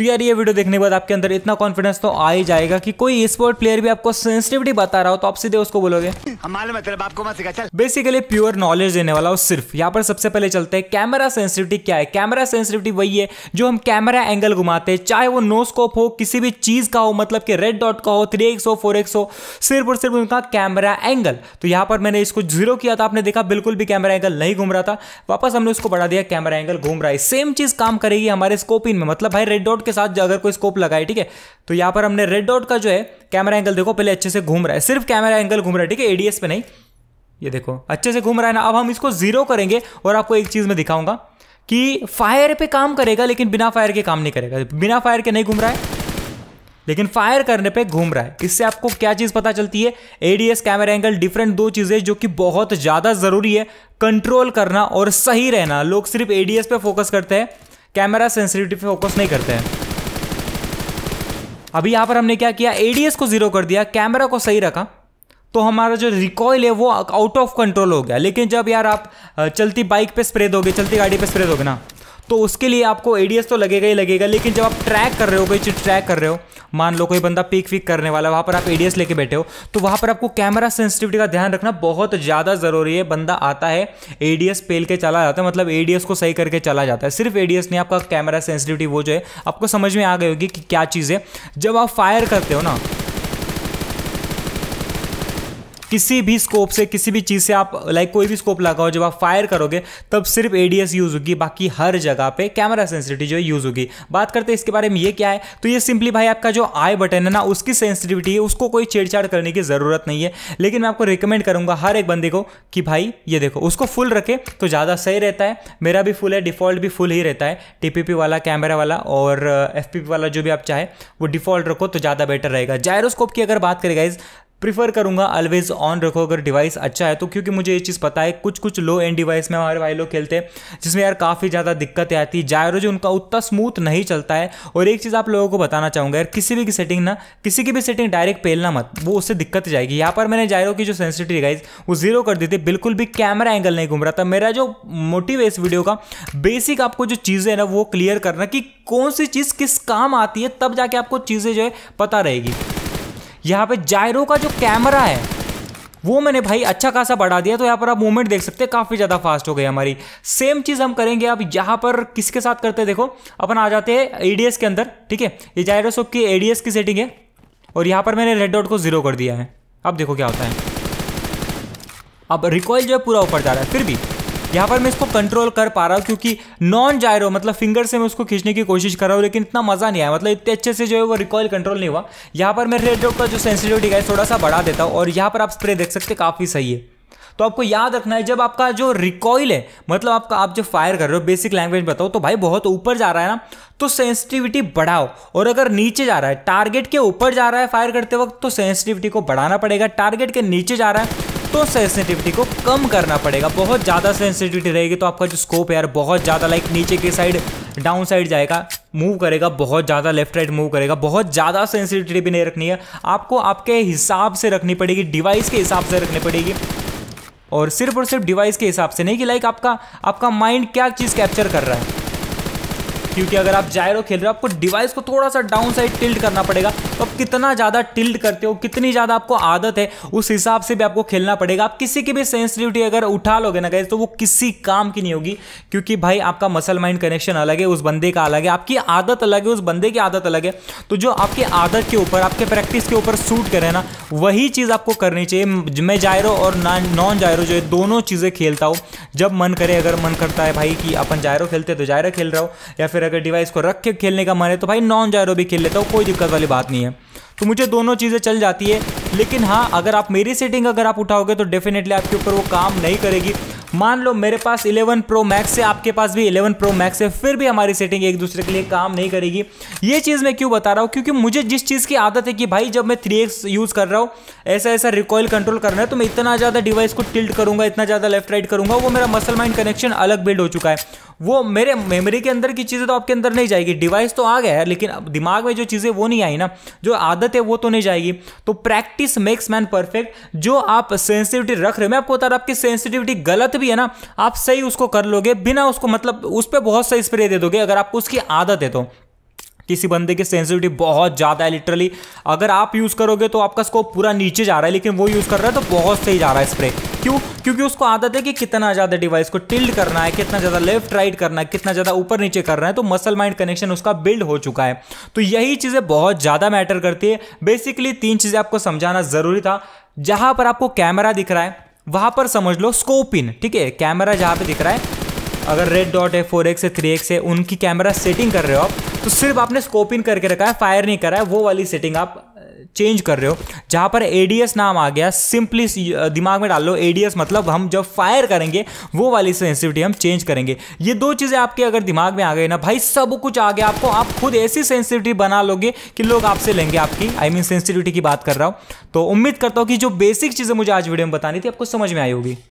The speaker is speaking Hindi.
तो यार ये वीडियो देखने के बाद आपके अंदर इतना कॉन्फिडेंस तो आ ही जाएगा कि कोई स्पोर्ट प्लेयर भी आपको सेंसिटिविटी बता रहा हो तो आप सीधे उसको बोलोगे बेसिकली प्योर नॉलेज देने वाला हो सिर्फ यहाँ पर सबसे पहले चलते हैं कैमरा सेंसिटिविटी क्या है कैमरा सेंसिटिविटी वही है जो हम कैमरा एंगल घुमाते हैं चाहे वो नोस्कोप हो किसी भी चीज का हो मतलब कि रेड डॉट का हो थ्री एक्स हो फोर एक्स हो सिर्फ और सिर्फ उनका कैमरा एंगल तो यहाँ पर मैंने इसको जीरो किया था आपने देखा बिल्कुल भी कैमरा एंगल नहीं घूम रहा था वापस हमने उसको बढ़ा दिया कैमरा एंगल घूम रहा है सेम चीज काम करेगी हमारे स्कोपिन में मतलब भाई रेड डॉट के साथ अगर कोई स्कोप लगाए ठीक है तो यहाँ पर हमने रेड डॉट का जो है कैमरा एंगल देखो पहले अच्छे से घूम रहा है सिर्फ कैमरा एंगल घूम रहा है ठीक है एडीएस पे नहीं ये देखो अच्छे से घूम रहा है ना अब हम इसको जीरो करेंगे और आपको एक चीज़ में दिखाऊंगा कि फायर पे काम करेगा लेकिन बिना फायर के काम नहीं करेगा बिना फायर के नहीं घूम रहा है लेकिन फायर करने पे घूम रहा है इससे आपको क्या चीज़ पता चलती है एडीएस कैमरा एंगल डिफरेंट दो चीज़ें जो कि बहुत ज़्यादा ज़रूरी है कंट्रोल करना और सही रहना लोग सिर्फ एडीएस पे फोकस करते हैं कैमरा सेंसिटिविटी पे फोकस नहीं करते हैं अभी यहाँ पर हमने क्या किया एडीएस को जीरो कर दिया कैमरा को सही रखा तो हमारा जो रिकॉयल है वो आउट ऑफ कंट्रोल हो गया लेकिन जब यार आप चलती बाइक पे स्प्रे दोगे चलती गाड़ी पे स्प्रे दोगे ना तो उसके लिए आपको एडीएस तो लगेगा ही लगेगा लेकिन जब आप ट्रैक कर रहे हो कोई चीज़ ट्रैक कर रहे हो मान लो कोई बंदा पिक विक करने वाला वहाँ पर आप एडीएस लेके बैठे हो तो वहाँ पर आपको कैमरा सेंसिटिविटी का ध्यान रखना बहुत ज़्यादा ज़रूरी है बंदा आता है एडीएस पेल के चला जाता है मतलब एडीएस को सही करके चला जाता है सिर्फ एडीएस नहीं आपका कैमरा सेंसिटिविटी वो जो है आपको समझ में आ गई होगी कि क्या चीज़ है जब आप फायर करते हो ना किसी भी स्कोप से किसी भी चीज़ से आप लाइक कोई भी स्कोप लगाओ जब आप फायर करोगे तब सिर्फ एडीएस यूज़ होगी बाकी हर जगह पे कैमरा सेंसिटिविटी जो है यूज़ होगी बात करते हैं इसके बारे में ये क्या है तो ये सिंपली भाई आपका जो आई बटन है ना उसकी सेंसिटिविटी है उसको कोई छेड़छाड़ करने की ज़रूरत नहीं है लेकिन मैं आपको रिकमेंड करूँगा हर एक बंदे को कि भाई ये देखो उसको फुल रखे तो ज़्यादा सही रहता है मेरा भी फुल है डिफ़ॉल्ट भी फुल ही रहता है टीपीपी वाला कैमरा वाला और एफ uh, वाला जो भी आप चाहे वो डिफ़ॉल्ट रखो तो ज़्यादा बेटर रहेगा जायरोस्कोप की अगर बात करें गाइज प्रीफर करूंगा ऑलवेज ऑन रखो अगर डिवाइस अच्छा है तो क्योंकि मुझे ये चीज़ पता है कुछ कुछ लो एंड डिवाइस में हमारे भाई लोग खेलते हैं जिसमें यार काफ़ी ज़्यादा दिक्कतें आती है जायरो जो उनका उतना स्मूथ नहीं चलता है और एक चीज़ आप लोगों को बताना चाहूँगा यार किसी भी की सेटिंग ना किसी की भी सेटिंग डायरेक्ट पेलना मत वो उससे दिक्कत जाएगी यहाँ पर मैंने जायरो की जो सेंसिटिव गाइज वो जीरो कर दी थी बिल्कुल भी कैमरा एंगल नहीं घूम रहा था मेरा जो मोटिव है इस वीडियो का बेसिक आपको जो चीज़ें ना वो क्लियर करना कि कौन सी चीज़ किस काम आती है तब जाके आपको चीज़ें जो है पता रहेगी यहाँ पे जायरो का जो कैमरा है वो मैंने भाई अच्छा खासा बढ़ा दिया तो यहाँ पर आप मूवमेंट देख सकते हैं काफ़ी ज़्यादा फास्ट हो गई हमारी सेम चीज़ हम करेंगे आप यहाँ पर किसके साथ करते देखो अपन आ जाते हैं एडीएस के अंदर ठीक है ये जायरोसोप की एडीएस की सेटिंग है और यहाँ पर मैंने रेड डॉट को ज़ीरो कर दिया है अब देखो क्या होता है अब रिकॉयल जो है पूरा ऊपर जा रहा है फिर भी यहाँ पर मैं इसको कंट्रोल कर पा रहा हूँ क्योंकि नॉन जायरो मतलब फिंगर से मैं उसको खींचने की कोशिश कर रहा हूँ लेकिन इतना मज़ा नहीं आया मतलब इतने अच्छे से जो है वो रिकॉयल कंट्रोल नहीं हुआ यहाँ पर मैं रेड का जो सेंसिटिविटी है थोड़ा सा बढ़ा देता हूँ और यहाँ पर आप स्प्रे देख सकते काफ़ी सही है तो आपको याद रखना है जब आपका जो रिकॉइल है मतलब आपका आप जो फायर कर रहे हो बेसिक लैंग्वेज बताओ तो भाई बहुत ऊपर जा रहा है ना तो सेंसिटिविटी बढ़ाओ और अगर नीचे जा रहा है टारगेट के ऊपर जा रहा है फायर करते वक्त तो सेंसिटिविटी को बढ़ाना पड़ेगा टारगेट के नीचे जा रहा है तो सेंसिटिविटी को कम करना पड़ेगा बहुत ज़्यादा सेंसिटिविटी रहेगी तो आपका जो स्कोप है यार बहुत ज़्यादा लाइक नीचे की साइड डाउन साइड जाएगा मूव करेगा बहुत ज़्यादा लेफ्ट राइट मूव करेगा बहुत ज़्यादा सेंसिटिविटी भी नहीं रखनी है आपको आपके हिसाब से रखनी पड़ेगी डिवाइस के हिसाब से रखनी पड़ेगी और सिर्फ और सिर्फ डिवाइस के हिसाब से नहीं कि लाइक आपका आपका माइंड क्या चीज़ कैप्चर कर रहा है क्योंकि अगर आप जायरो खेल रहे हो आपको डिवाइस को थोड़ा सा डाउन साइड टिल्ट करना पड़ेगा तो आप कितना ज़्यादा टिल्ट करते हो कितनी ज़्यादा आपको आदत है उस हिसाब से भी आपको खेलना पड़ेगा आप किसी की भी सेंसिटिविटी अगर उठा लोगे ना गए तो वो किसी काम की नहीं होगी क्योंकि भाई आपका मसल माइंड कनेक्शन अलग है उस बंदे का अलग है आपकी आदत अलग है उस बंदे की आदत अलग है तो जो आपकी आदत के ऊपर आपके प्रैक्टिस के ऊपर सूट करे ना वही चीज़ आपको करनी चाहिए मैं जायरो और नॉन जायरो जो है दोनों चीज़ें खेलता हूँ जब मन करे अगर मन करता है भाई कि अपन जायरो खेलते तो जायरो खेल रहा हो या फिर अगर डिवाइस को रख के खेलने का मन है तो भाई नॉन जायरो भी खेल लेता हूँ कोई दिक्कत वाली बात नहीं है तो मुझे दोनों चीज़ें चल जाती है लेकिन हाँ अगर आप मेरी सेटिंग अगर आप उठाओगे तो डेफिनेटली आपके ऊपर वो काम नहीं करेगी मान लो मेरे पास 11 प्रो मैक्स है आपके पास भी 11 प्रो मैक्स है फिर भी हमारी सेटिंग एक दूसरे के लिए काम नहीं करेगी ये चीज़ मैं क्यों बता रहा हूँ क्योंकि मुझे जिस चीज़ की आदत है कि भाई जब मैं थ्री यूज़ कर रहा हूँ ऐसा ऐसा रिकॉयल कंट्रोल करना है तो मैं इतना ज़्यादा डिवाइस को टिल्ट करूँगा इतना ज़्यादा लेफ्ट राइट करूँगा वो मेरा मसल माइंड कनेक्शन अलग बिल्ड हो चुका है वो मेरे मेमोरी के अंदर की चीज़ें तो आपके अंदर नहीं जाएगी डिवाइस तो आ गया है लेकिन दिमाग में जो चीज़ें वो नहीं आई ना जो आदत है वो तो नहीं जाएगी तो प्रैक्टिस मेक्स मैन परफेक्ट जो आप सेंसिटिविटी रख रहे हो मैं आपको बता रहा हूँ आपकी सेंसिटिविटी गलत भी है ना आप सही उसको कर लोगे बिना उसको मतलब उस पर बहुत सही स्प्रे दे दोगे अगर आपको उसकी आदत है तो किसी बंदे की सेंसिटिविटी बहुत ज़्यादा है लिटरली अगर आप यूज़ करोगे तो आपका स्कोप पूरा नीचे जा रहा है लेकिन वो यूज़ कर रहा है तो बहुत सही जा रहा है स्प्रे क्यों क्योंकि उसको आदत है कि कितना ज़्यादा डिवाइस को टिल्ड करना है कितना ज़्यादा लेफ्ट राइट करना है कितना ज़्यादा ऊपर नीचे करना है तो मसल माइंड कनेक्शन उसका बिल्ड हो चुका है तो यही चीज़ें बहुत ज़्यादा मैटर करती है बेसिकली तीन चीज़ें आपको समझाना ज़रूरी था जहाँ पर आपको कैमरा दिख रहा है वहां पर समझ लो स्कोप इन ठीक है कैमरा जहां पे दिख रहा है अगर रेड डॉट है फोर एक्स है थ्री एक्स है उनकी कैमरा सेटिंग कर रहे हो आप तो सिर्फ आपने स्कोप इन करके रखा है फायर नहीं करा है वो वाली सेटिंग आप चेंज कर रहे हो जहां पर एडीएस नाम आ गया सिंपली दिमाग में डाल लो एडीएस मतलब हम जब फायर करेंगे वो वाली सेंसिटिविटी हम चेंज करेंगे ये दो चीज़ें आपके अगर दिमाग में आ गई ना भाई सब कुछ आ गया आपको आप खुद ऐसी सेंसिटिविटी बना लोगे कि लोग आपसे लेंगे आपकी आई मीन सेंसिटिविटी की बात कर रहा हूँ तो उम्मीद करता हूं कि जो बेसिक चीज़ें मुझे आज वीडियो में बतानी थी आपको समझ में आई होगी